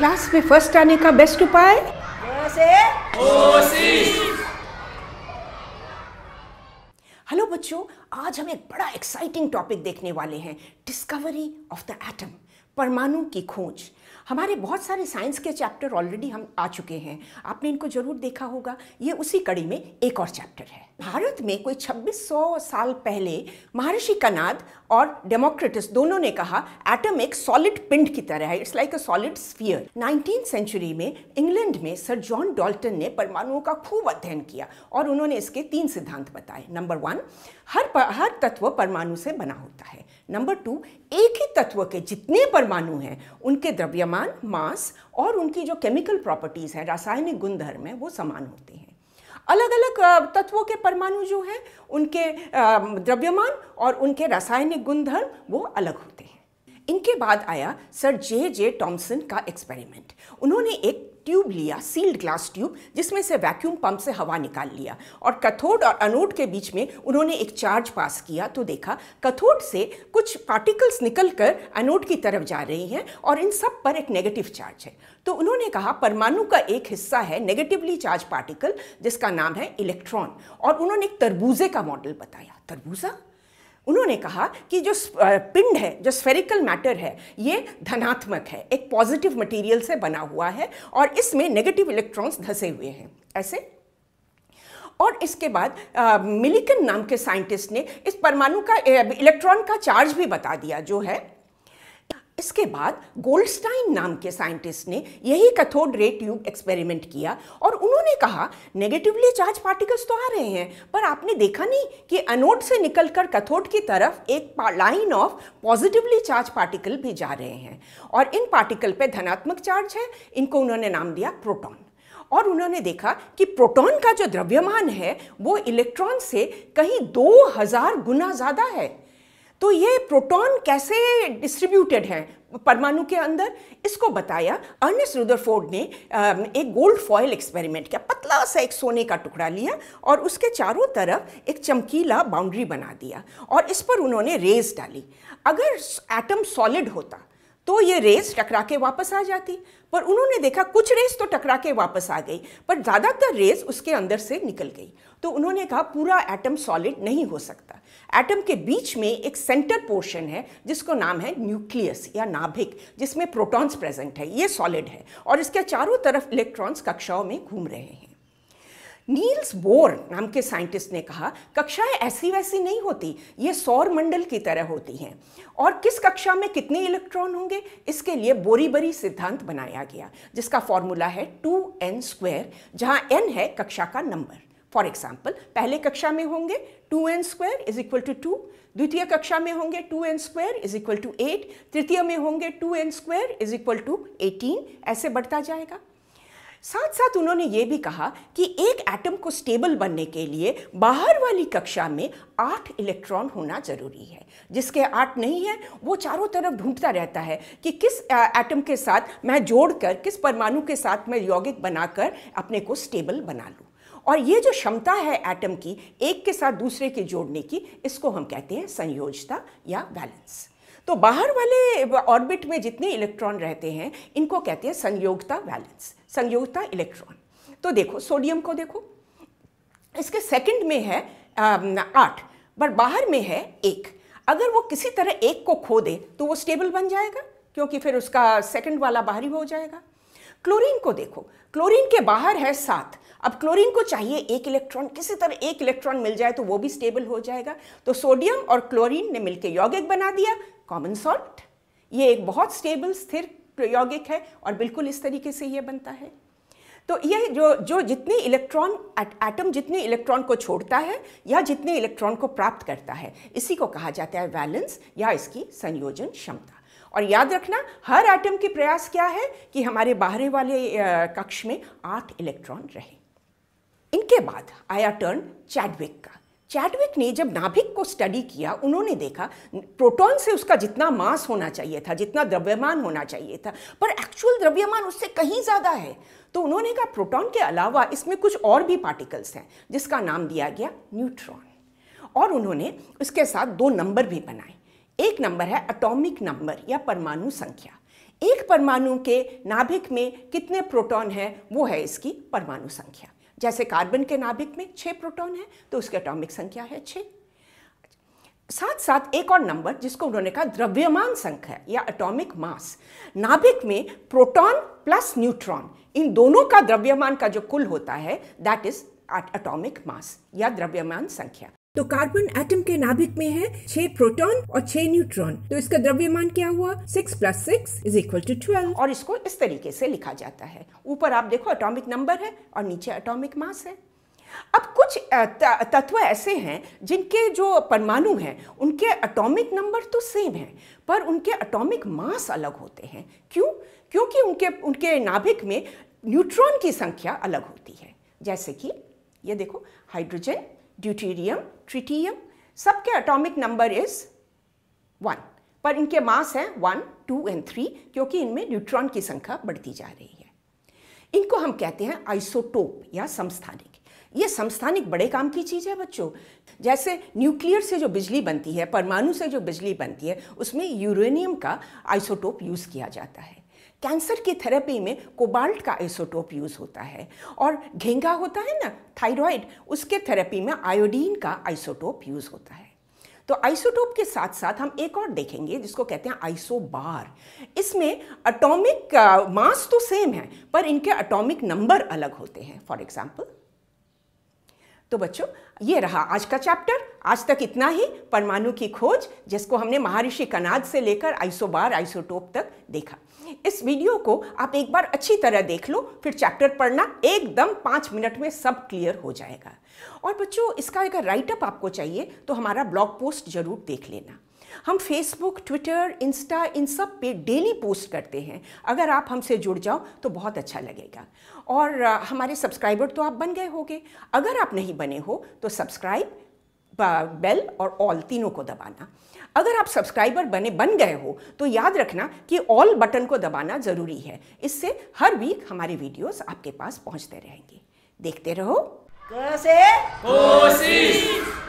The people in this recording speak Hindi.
क्लास में फर्स्ट आने का बेस्ट उपाय हेलो बच्चों आज हम एक बड़ा एक्साइटिंग टॉपिक देखने वाले हैं डिस्कवरी ऑफ द एटम परमाणु की खोज हमारे बहुत सारे साइंस के चैप्टर ऑलरेडी हम आ चुके हैं आपने इनको जरूर देखा होगा ये उसी कड़ी में एक और चैप्टर है भारत में कोई 2600 साल पहले महर्षि कनाद और डेमोक्रेटिस दोनों ने कहा एटम एक सॉलिड पिंड की तरह है it's like a solid sphere nineteen century में इंग्लैंड में सर जॉन डॉल्टन ने परमाणुओं का खूब अध्ययन किया और उन्होंने इसके तीन सिद्धांत बताए नंबर वन हर हर तत्व परमाणु से बना होता है नंबर टू एक ही तत्व के जितने परमाणु हैं उनके द्रव्यमान मास और उनकी जो केमिकल प्रॉपर्टीज़ हैं रासायनिक गुणधर्म है वो समान होते हैं अलग अलग तत्वों के परमाणु जो हैं उनके द्रव्यमान और उनके रासायनिक गुणधर्म वो अलग होते हैं इनके बाद आया सर जे जे टॉमसन का एक्सपेरिमेंट उन्होंने एक ट्यूब लिया सील्ड ग्लास ट्यूब जिसमें से वैक्यूम पंप से हवा निकाल लिया और कथोड और अनोड के बीच में उन्होंने एक चार्ज पास किया तो देखा कथोड से कुछ पार्टिकल्स निकल कर एनोड की तरफ जा रही हैं और इन सब पर एक नेगेटिव चार्ज है तो उन्होंने कहा परमाणु का एक हिस्सा है नेगेटिवली चार्ज पार्टिकल जिसका नाम है इलेक्ट्रॉन और उन्होंने एक तरबूजे का मॉडल बताया तरबूजा उन्होंने कहा कि जो पिंड है जो स्फेरिकल मैटर है ये धनात्मक है एक पॉजिटिव मटेरियल से बना हुआ है और इसमें नेगेटिव इलेक्ट्रॉन्स धसे हुए हैं ऐसे और इसके बाद आ, मिलिकन नाम के साइंटिस्ट ने इस परमाणु का इलेक्ट्रॉन का चार्ज भी बता दिया जो है इसके बाद गोल्डस्टाइन नाम के साइंटिस्ट ने यही कैथोड रे ट्यूब एक्सपेरिमेंट किया और उन्होंने कहा नेगेटिवली चार्ज पार्टिकल्स तो आ रहे हैं पर आपने देखा नहीं कि अनोड से निकलकर कैथोड की तरफ एक line of positively charge particle भी जा रहे हैं और इन पार्टिकल पे धनात्मक चार्ज है इनको उन्होंने नाम दिया प्रोटॉन और उन्होंने देखा कि प्रोटॉन का जो द्रव्यमान है वो इलेक्ट्रॉन से कहीं दो गुना ज़्यादा है तो ये प्रोटॉन कैसे डिस्ट्रीब्यूटेड है परमाणु के अंदर इसको बताया अर्नेस्ट रुदरफोर्ड ने एक गोल्ड फॉयल एक्सपेरिमेंट किया पतला सा एक सोने का टुकड़ा लिया और उसके चारों तरफ एक चमकीला बाउंड्री बना दिया और इस पर उन्होंने रेस डाली अगर एटम सॉलिड होता तो ये रेस टकरा के वापस आ जाती पर उन्होंने देखा कुछ रेस तो टकरा के वापस आ गई पर ज़्यादातर रेस उसके अंदर से निकल गई तो उन्होंने कहा पूरा एटम सॉलिड नहीं हो सकता एटम के बीच में एक सेंटर पोर्शन है जिसको नाम है न्यूक्लियस या नाभिक जिसमें प्रोटॉन्स प्रेजेंट है ये सॉलिड है और इसके चारों तरफ इलेक्ट्रॉन्स कक्षाओं में घूम रहे हैं नील्स बोर नाम के साइंटिस्ट ने कहा कक्षाएं ऐसी वैसी नहीं होती ये सौर मंडल की तरह होती हैं और किस कक्षा में कितने इलेक्ट्रॉन होंगे इसके लिए बोरीबरी सिद्धांत बनाया गया जिसका फॉर्मूला है टू एन स्क्वेयर जहाँ एन है कक्षा का नंबर फॉर एग्जाम्पल पहले कक्षा में होंगे two N square is equal to two द्वितीय कक्षा में होंगे two N square is equal to eight तृतीय में होंगे two N square is equal to eighteen ऐसे बढ़ता जाएगा साथ साथ उन्होंने ये भी कहा कि एक एटम को स्टेबल बनने के लिए बाहर वाली कक्षा में आठ इलेक्ट्रॉन होना ज़रूरी है जिसके आठ नहीं है वो चारों तरफ ढूंढता रहता है कि किस एटम के साथ मैं जोड़कर किस परमाणु के साथ मैं यौगिक बनाकर अपने को स्टेबल बना लूँ और ये जो क्षमता है एटम की एक के साथ दूसरे के जोड़ने की इसको हम कहते हैं संयोजता या बैलेंस तो बाहर वाले ऑर्बिट में जितने इलेक्ट्रॉन रहते हैं इनको कहते हैं संयोगता वैलेंस संयोगता इलेक्ट्रॉन तो देखो सोडियम को देखो इसके सेकंड में है आठ बट बाहर में है एक अगर वो किसी तरह एक को खो दे तो वो स्टेबल बन जाएगा क्योंकि फिर उसका सेकंड वाला बाहरी हो जाएगा क्लोरीन को देखो क्लोरीन के बाहर है सात अब क्लोरीन को चाहिए एक इलेक्ट्रॉन किसी तरह एक इलेक्ट्रॉन मिल जाए तो वो भी स्टेबल हो जाएगा तो सोडियम और क्लोरीन ने मिलकर यौगिक बना दिया कॉमन सॉल्ट ये एक बहुत स्टेबल स्थिर प्रयोगिक है और बिल्कुल इस तरीके से ये बनता है तो यह जो जो जितने इलेक्ट्रॉन एटम जितने इलेक्ट्रॉन को छोड़ता है या जितने इलेक्ट्रॉन को प्राप्त करता है इसी को कहा जाता है वैलेंस या इसकी संयोजन क्षमता और याद रखना हर एटम के प्रयास क्या है कि हमारे बाहर वाले कक्ष में आठ इलेक्ट्रॉन रहे इनके बाद आया टर्न चैडविक का चैडविक ने जब नाभिक को स्टडी किया उन्होंने देखा प्रोटॉन से उसका जितना मास होना चाहिए था जितना द्रव्यमान होना चाहिए था पर एक्चुअल द्रव्यमान उससे कहीं ज़्यादा है तो उन्होंने कहा प्रोटॉन के अलावा इसमें कुछ और भी पार्टिकल्स हैं जिसका नाम दिया गया न्यूट्रॉन और उन्होंने उसके साथ दो नंबर भी बनाए एक नंबर है अटोमिक नंबर या परमाणु संख्या एक परमाणु के नाभिक में कितने प्रोटॉन हैं वो है इसकी परमाणु संख्या जैसे कार्बन के नाभिक में छः प्रोटॉन है तो उसकी अटोमिक संख्या है छः साथ साथ एक और नंबर जिसको उन्होंने कहा द्रव्यमान संख्या या अटोमिक मास नाभिक में प्रोटॉन प्लस न्यूट्रॉन इन दोनों का द्रव्यमान का जो कुल होता है दैट इज अटोमिक मास या द्रव्यमान संख्या तो कार्बन एटम के नाभिक में है छह प्रोटॉन और छह न्यूट्रॉन तो इसका द्रव्यमान क्या हुआ six plus six is equal to twelve और इसको इस तरीके से लिखा जाता है ऊपर आप देखो एटॉमिक नंबर है और नीचे एटॉमिक मास है अब कुछ तत्व ऐसे हैं जिनके जो परमाणु हैं उनके एटॉमिक नंबर तो सेम हैं पर उनके एटॉमिक मास अलग होते हैं क्यों क्योंकि उनके उनके नाभिक में न्यूट्रॉन की संख्या अलग होती है जैसे कि ये देखो हाइड्रोजन ड्यूटीरियम ट्रिटियम सबके एटॉमिक नंबर इज वन पर इनके मास हैं वन टू एंड थ्री क्योंकि इनमें न्यूट्रॉन की संख्या बढ़ती जा रही है इनको हम कहते हैं आइसोटोप या समस्थानिक ये समस्थानिक बड़े काम की चीज़ है बच्चों जैसे न्यूक्लियर से जो बिजली बनती है परमाणु से जो बिजली बनती है उसमें यूरेनियम का आइसोटोप यूज़ किया जाता है कैंसर की थेरेपी में कोबाल्ट का आइसोटोप यूज़ होता है और घेंगा होता है ना थायराइड उसके थेरेपी में आयोडीन का आइसोटोप यूज़ होता है तो आइसोटोप के साथ साथ हम एक और देखेंगे जिसको कहते हैं आइसोबार इसमें अटोमिक मास तो सेम है पर इनके अटोमिक नंबर अलग होते हैं फॉर एग्जाम्पल तो बच्चों ये रहा आज का चैप्टर आज तक इतना ही परमाणु की खोज जिसको हमने महर्षि कनाद से लेकर आइसोबार आइसोटोप तक देखा इस वीडियो को आप एक बार अच्छी तरह देख लो फिर चैप्टर पढ़ना एकदम पाँच मिनट में सब क्लियर हो जाएगा और बच्चों इसका अगर राइटअप आपको चाहिए तो हमारा ब्लॉग पोस्ट जरूर देख लेना हम फेसबुक ट्विटर इंस्टा इन सब पे डेली पोस्ट करते हैं अगर आप हमसे जुड़ जाओ तो बहुत अच्छा लगेगा और हमारे सब्सक्राइबर तो आप बन गए होंगे अगर आप नहीं बने हो तो सब्सक्राइब बेल और ऑल तीनों को दबाना अगर आप सब्सक्राइबर बने बन गए हो तो याद रखना कि ऑल बटन को दबाना ज़रूरी है इससे हर वीक हमारे वीडियोस आपके पास पहुंचते रहेंगे देखते रहो कैसे कोशिश